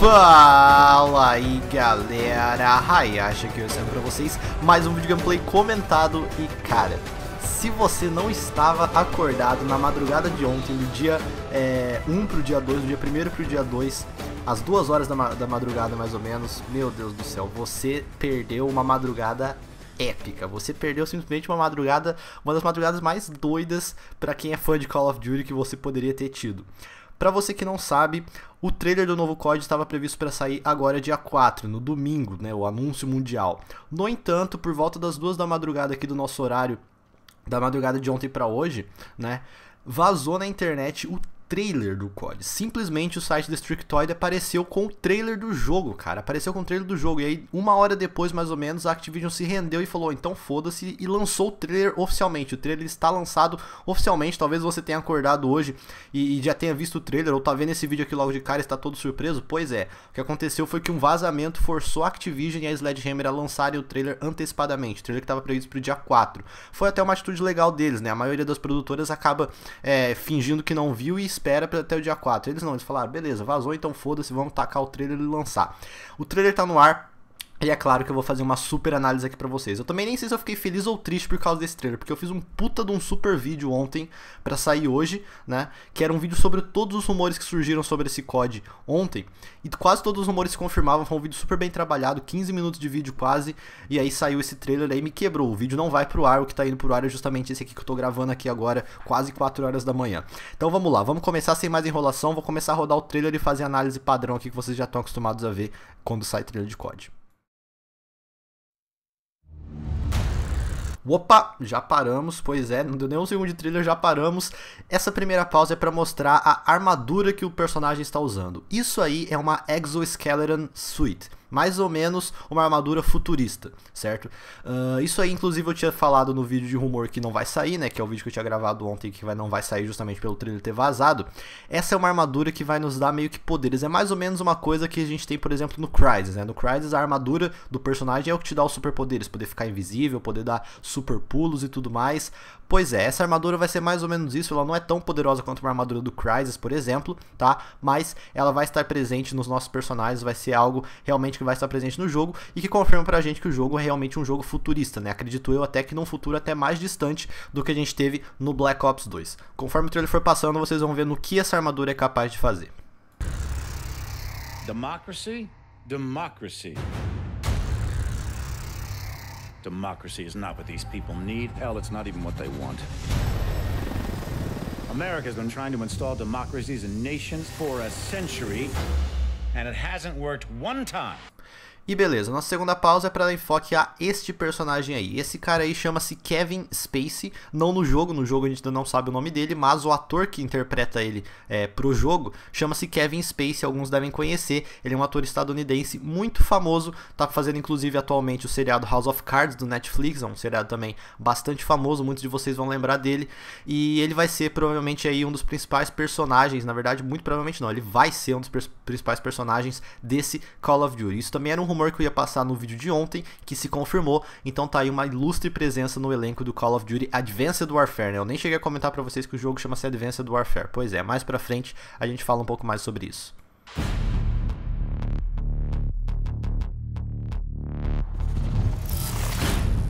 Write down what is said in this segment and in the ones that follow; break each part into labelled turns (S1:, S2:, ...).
S1: Fala aí galera, Hayashi aqui eu pra vocês, mais um vídeo gameplay comentado e cara, se você não estava acordado na madrugada de ontem, do dia é, eh, 1 pro dia 2, do dia 1 pro dia 2, às 2 horas da, ma da madrugada mais ou menos, meu Deus do céu, você perdeu uma madrugada épica. Você perdeu simplesmente uma madrugada, uma das madrugadas mais doidas para quem é fã de Call of Duty que você poderia ter tido. Para você que não sabe, o trailer do novo COD estava previsto para sair agora dia 4, no domingo, né, o anúncio mundial. No entanto, por volta das duas da madrugada aqui do nosso horário, da madrugada de ontem para hoje, né, vazou na internet o trailer do COD. Simplesmente o site Strictoid apareceu com o trailer do jogo, cara. Apareceu com o trailer do jogo. E aí, uma hora depois, mais ou menos, a Activision se rendeu e falou: então foda-se, e lançou o trailer oficialmente. O trailer está lançado oficialmente. Talvez você tenha acordado hoje e, e já tenha visto o trailer, ou tá vendo esse vídeo aqui logo de cara e está todo surpreso. Pois é, o que aconteceu foi que um vazamento forçou a Activision e a Sledgehammer a lançarem o trailer antecipadamente. O trailer que estava previsto para o dia 4. Foi até uma atitude legal deles, né? A maioria das produtoras acaba é, fingindo que não viu e espera até o dia 4. Eles não, eles falaram, beleza, vazou, então foda-se, vamos tacar o trailer e lançar. O trailer tá no ar, e é claro que eu vou fazer uma super análise aqui para vocês. Eu também nem sei se eu fiquei feliz ou triste por causa desse trailer, porque eu fiz um puta de um super vídeo ontem para sair hoje, né? Que era um vídeo sobre todos os rumores que surgiram sobre esse COD ontem. E quase todos os rumores se confirmavam, foi um vídeo super bem trabalhado, 15 minutos de vídeo quase. E aí saiu esse trailer aí me quebrou. O vídeo não vai pro ar, o que tá indo pro ar é justamente esse aqui que eu tô gravando aqui agora, quase 4 horas da manhã. Então vamos lá, vamos começar sem mais enrolação, vou começar a rodar o trailer e fazer a análise padrão aqui que vocês já estão acostumados a ver quando sai trailer de COD. Opa, já paramos, pois é, não deu nem um segundo de trailer, já paramos. Essa primeira pausa é para mostrar a armadura que o personagem está usando. Isso aí é uma Exoskeleton Suit mais ou menos uma armadura futurista, certo? Uh, isso aí, inclusive, eu tinha falado no vídeo de rumor que não vai sair, né? Que é o vídeo que eu tinha gravado ontem, que vai, não vai sair justamente pelo trailer ter vazado. Essa é uma armadura que vai nos dar meio que poderes. É mais ou menos uma coisa que a gente tem, por exemplo, no Crysis, né? No Crysis, a armadura do personagem é o que te dá os superpoderes. Poder ficar invisível, poder dar super pulos e tudo mais. Pois é, essa armadura vai ser mais ou menos isso, ela não é tão poderosa quanto uma armadura do Crysis, por exemplo, tá? Mas ela vai estar presente nos nossos personagens, vai ser algo realmente que vai estar presente no jogo e que confirma pra gente que o jogo é realmente um jogo futurista, né? Acredito eu até que num futuro até mais distante do que a gente teve no Black Ops 2. Conforme o trailer for passando, vocês vão ver no que essa armadura é capaz de fazer. Democracy, democracy. Democracy is not what these people need. Hell, it's not even what they want. America's been trying to install democracies in nations for a century, and it hasn't worked one time. E beleza, nossa segunda pausa é para dar enfoque a este personagem aí. Esse cara aí chama-se Kevin Spacey, não no jogo, no jogo a gente ainda não sabe o nome dele, mas o ator que interpreta ele é, pro jogo chama-se Kevin Spacey, alguns devem conhecer. Ele é um ator estadunidense muito famoso, tá fazendo inclusive atualmente o seriado House of Cards do Netflix, é um seriado também bastante famoso, muitos de vocês vão lembrar dele. E ele vai ser provavelmente aí um dos principais personagens, na verdade, muito provavelmente não, ele vai ser um dos principais personagens desse Call of Duty. Isso também era um rumor que eu ia passar no vídeo de ontem, que se confirmou. Então tá aí uma ilustre presença no elenco do Call of Duty Advanced Warfare, né? Eu nem cheguei a comentar para vocês que o jogo chama-se Advanced Warfare. Pois é, mais pra frente a gente fala um pouco mais sobre isso.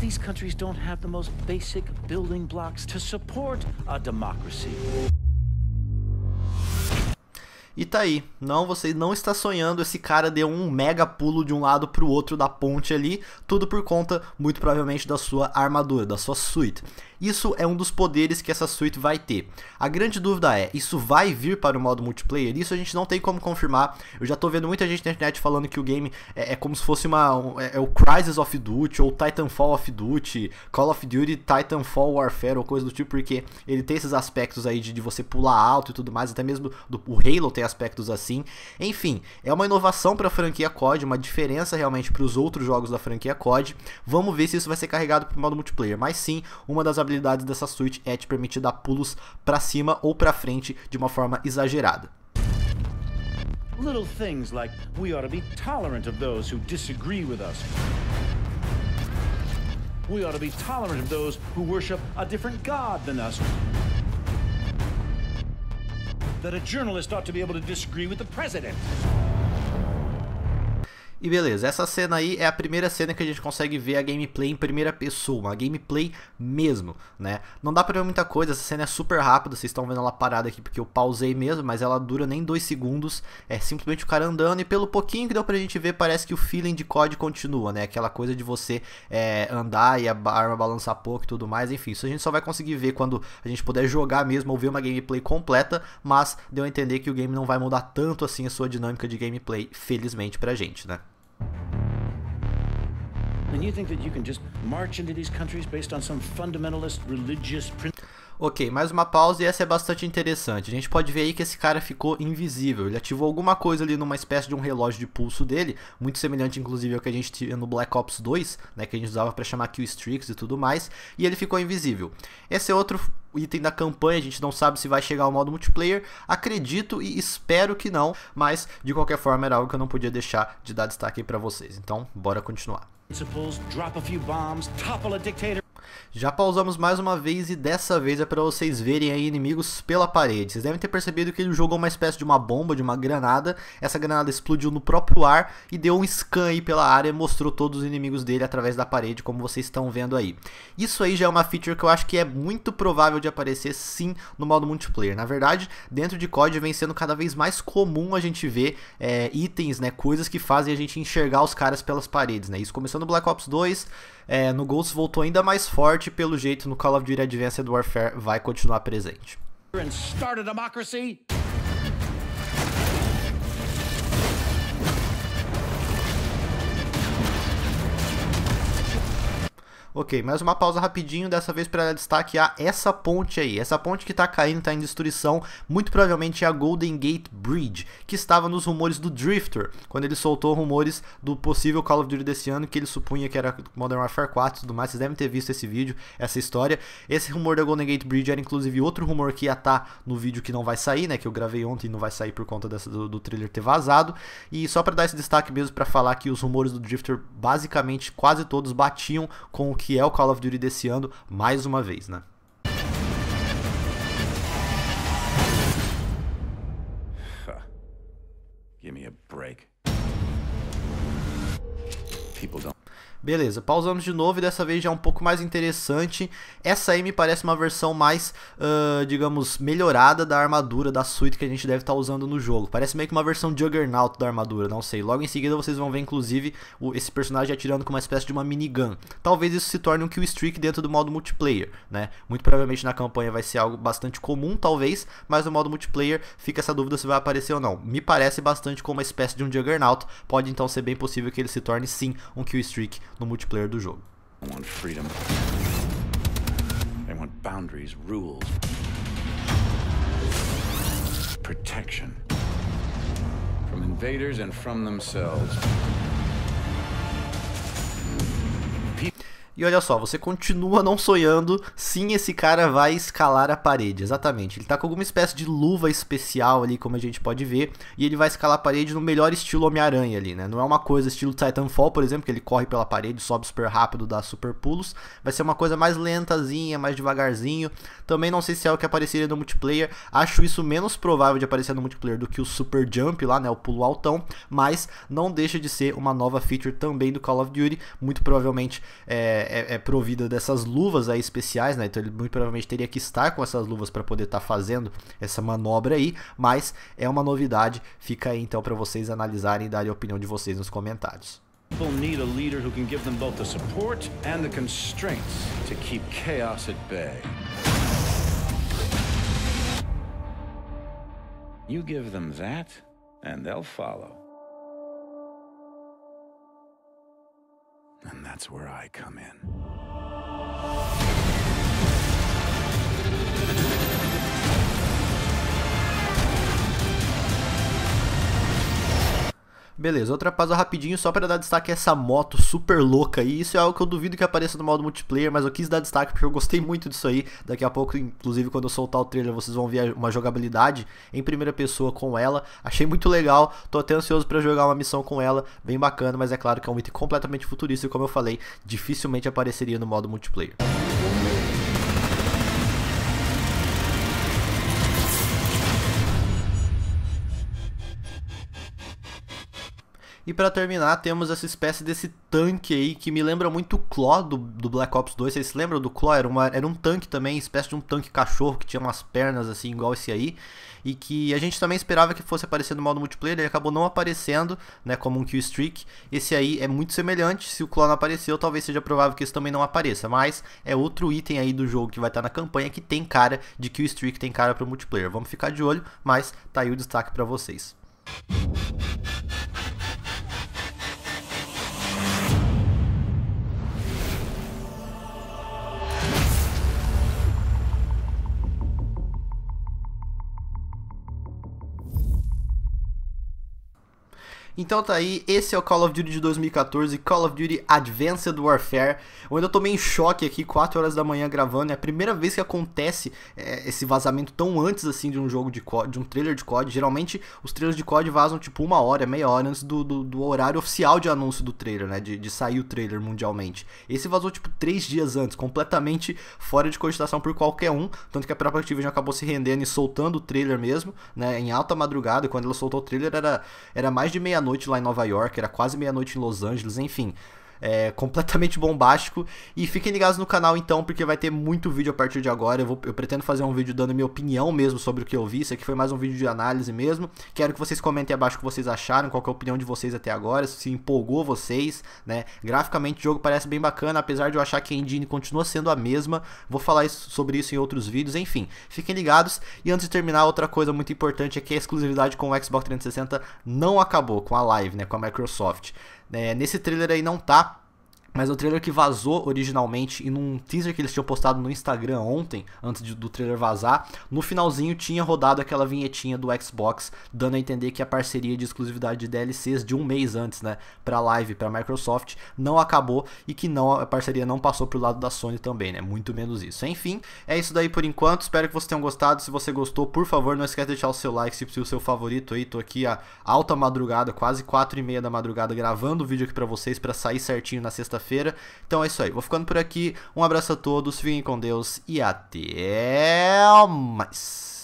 S1: These countries don't have the most basic building blocks to support a democracy. E tá aí. Não, você não está sonhando. Esse cara deu um mega pulo de um lado pro outro da ponte ali. Tudo por conta, muito provavelmente, da sua armadura, da sua suite. Isso é um dos poderes que essa suíte vai ter. A grande dúvida é, isso vai vir para o modo multiplayer? Isso a gente não tem como confirmar. Eu já tô vendo muita gente na internet falando que o game é, é como se fosse uma um, é, é, o Crisis of Duty ou Titanfall of Duty, Call of Duty, Titanfall Warfare ou coisa do tipo, porque ele tem esses aspectos aí de, de você pular alto e tudo mais, até mesmo do, o Halo tem aspectos assim. Enfim, é uma inovação para a franquia COD, uma diferença realmente para os outros jogos da franquia COD. Vamos ver se isso vai ser carregado para o modo multiplayer. Mas sim, uma das habilidades habilidades dessa Switch é te permitir dar pulos para cima ou para frente de uma forma exagerada. Little things like we ought to be tolerant of those who disagree with us. We ought to be tolerant of those who worship a different god than us. That a journalist ought to be able to disagree with the president. E beleza, essa cena aí é a primeira cena que a gente consegue ver a gameplay em primeira pessoa, uma gameplay mesmo, né? Não dá pra ver muita coisa, essa cena é super rápida, vocês estão vendo ela parada aqui porque eu pausei mesmo, mas ela dura nem dois segundos, é simplesmente o cara andando e pelo pouquinho que deu pra gente ver, parece que o feeling de COD continua, né? Aquela coisa de você é, andar e a arma balançar pouco e tudo mais, enfim, isso a gente só vai conseguir ver quando a gente puder jogar mesmo ou ver uma gameplay completa, mas deu a entender que o game não vai mudar tanto assim a sua dinâmica de gameplay, felizmente pra gente, né? And you think that you can just march into these countries based on some fundamentalist religious principle? Ok, mais uma pausa e essa é bastante interessante. A gente pode ver aí que esse cara ficou invisível. Ele ativou alguma coisa ali numa espécie de um relógio de pulso dele, muito semelhante inclusive ao que a gente tinha no Black Ops 2, né, que a gente usava para chamar Killstreaks streaks e tudo mais, e ele ficou invisível. Esse é outro item da campanha, a gente não sabe se vai chegar ao modo multiplayer, acredito e espero que não, mas de qualquer forma era algo que eu não podia deixar de dar destaque para vocês. Então, bora continuar. Drop a few bombs, topple a dictator. Já pausamos mais uma vez e dessa vez é para vocês verem aí inimigos pela parede. Vocês devem ter percebido que ele jogou uma espécie de uma bomba, de uma granada. Essa granada explodiu no próprio ar e deu um scan aí pela área e mostrou todos os inimigos dele através da parede, como vocês estão vendo aí. Isso aí já é uma feature que eu acho que é muito provável de aparecer sim no modo multiplayer. Na verdade, dentro de COD vem sendo cada vez mais comum a gente ver é, itens, né, coisas que fazem a gente enxergar os caras pelas paredes, né. Isso começou no Black Ops 2, é, no Ghost voltou ainda mais forte, pelo jeito no Call of Duty Advanced Warfare vai continuar presente. Ok, mais uma pausa rapidinho, dessa vez para destaquear essa ponte aí. Essa ponte que está caindo, está em destruição, muito provavelmente é a Golden Gate Bridge, que estava nos rumores do Drifter, quando ele soltou rumores do possível Call of Duty desse ano, que ele supunha que era Modern Warfare 4 e tudo mais. Vocês devem ter visto esse vídeo, essa história. Esse rumor da Golden Gate Bridge era inclusive outro rumor que ia estar tá no vídeo que não vai sair, né? Que eu gravei ontem e não vai sair por conta dessa, do, do trailer ter vazado. E só para dar esse destaque mesmo, para falar que os rumores do Drifter basicamente quase todos batiam com o que é o Call of Duty desse ano, mais uma vez, né? Give me a break. People don't Beleza, pausamos de novo e dessa vez já é um pouco mais interessante. Essa aí me parece uma versão mais, uh, digamos, melhorada da armadura da suíte que a gente deve estar tá usando no jogo. Parece meio que uma versão Juggernaut da armadura, não sei. Logo em seguida vocês vão ver, inclusive, o, esse personagem atirando com uma espécie de uma minigun. Talvez isso se torne um kill streak dentro do modo multiplayer, né? Muito provavelmente na campanha vai ser algo bastante comum, talvez, mas no modo multiplayer fica essa dúvida se vai aparecer ou não. Me parece bastante como uma espécie de um Juggernaut, pode então ser bem possível que ele se torne sim um kill streak no multiplayer do jogo. I want freedom. I want boundaries, rules, protection from invaders and from themselves. E olha só, você continua não sonhando. Sim, esse cara vai escalar a parede, exatamente. Ele tá com alguma espécie de luva especial ali, como a gente pode ver, e ele vai escalar a parede no melhor estilo Homem-Aranha ali, né? Não é uma coisa estilo Titanfall, por exemplo, que ele corre pela parede, sobe super rápido, dá super pulos. Vai ser uma coisa mais lentazinha, mais devagarzinho. Também não sei se é o que apareceria no multiplayer. Acho isso menos provável de aparecer no multiplayer do que o Super Jump lá, né, o pulo altão, mas não deixa de ser uma nova feature também do Call of Duty, muito provavelmente é é, é, é provida dessas luvas aí especiais, né? Então ele muito provavelmente teria que estar com essas luvas para poder estar tá fazendo essa manobra aí, mas é uma novidade. Fica aí então para vocês analisarem e darem a opinião de vocês nos comentários. You give them that, and they'll follow. And that's where I come in. Beleza, outra pausa rapidinho só para dar destaque a essa moto super louca aí. Isso é algo que eu duvido que apareça no modo multiplayer, mas eu quis dar destaque porque eu gostei muito disso aí. Daqui a pouco, inclusive, quando eu soltar o trailer, vocês vão ver uma jogabilidade em primeira pessoa com ela. Achei muito legal, tô até ansioso para jogar uma missão com ela, bem bacana, mas é claro que é um item completamente futurista e como eu falei, dificilmente apareceria no modo multiplayer. E para terminar, temos essa espécie desse tanque aí que me lembra muito o Claw do, do Black Ops 2. Vocês se lembram do Claw? Era, uma, era um tanque também, espécie de um tanque cachorro que tinha umas pernas assim, igual esse aí. E que a gente também esperava que fosse aparecer no modo multiplayer, ele acabou não aparecendo, né? Como um kill streak. Esse aí é muito semelhante. Se o Claw não apareceu, talvez seja provável que esse também não apareça. Mas é outro item aí do jogo que vai estar tá na campanha que tem cara de kill streak, tem cara para o multiplayer. Vamos ficar de olho, mas tá aí o destaque para vocês. Então tá aí, esse é o Call of Duty de 2014, Call of Duty Advanced Warfare. Eu ainda meio em choque aqui, 4 horas da manhã gravando, é a primeira vez que acontece é, esse vazamento tão antes assim de um jogo de COD, de um trailer de COD. Geralmente os trailers de COD vazam tipo uma hora, meia hora antes do, do, do horário oficial de anúncio do trailer, né? De, de sair o trailer mundialmente. Esse vazou tipo 3 dias antes, completamente fora de cogitação por qualquer um, tanto que a própria Activision acabou se rendendo e soltando o trailer mesmo, né? Em alta madrugada, E quando ela soltou o trailer era, era mais de meia-noite meia-noite lá em Nova York, era quase meia-noite em Los Angeles, enfim é, completamente bombástico. E fiquem ligados no canal então, porque vai ter muito vídeo a partir de agora. Eu, vou, eu pretendo fazer um vídeo dando minha opinião mesmo sobre o que eu vi. Isso aqui foi mais um vídeo de análise mesmo. Quero que vocês comentem abaixo o que vocês acharam, qual é a opinião de vocês até agora, se empolgou vocês, né? Graficamente o jogo parece bem bacana, apesar de eu achar que a engine continua sendo a mesma. Vou falar isso, sobre isso em outros vídeos, enfim. Fiquem ligados. E antes de terminar, outra coisa muito importante é que a exclusividade com o Xbox 360 não acabou com a live, né, com a Microsoft. É, nesse trailer aí não tá, mas o trailer que vazou originalmente e num teaser que eles tinham postado no Instagram ontem, antes de, do trailer vazar, no finalzinho tinha rodado aquela vinhetinha do Xbox, dando a entender que a parceria de exclusividade de DLCs de um mês antes, né, pra live, pra Microsoft, não acabou e que não a parceria não passou pro lado da Sony também, né, muito menos isso. Enfim, é isso daí por enquanto, espero que vocês tenham gostado. Se você gostou, por favor, não esquece de deixar o seu like se possível, o seu favorito aí. Tô aqui a alta madrugada, quase 4 e meia da madrugada, gravando o vídeo aqui pra vocês, pra sair certinho na sexta-feira sexta-feira. Então é isso aí. Vou ficando por aqui. Um abraço a todos, fiquem com Deus e até mais.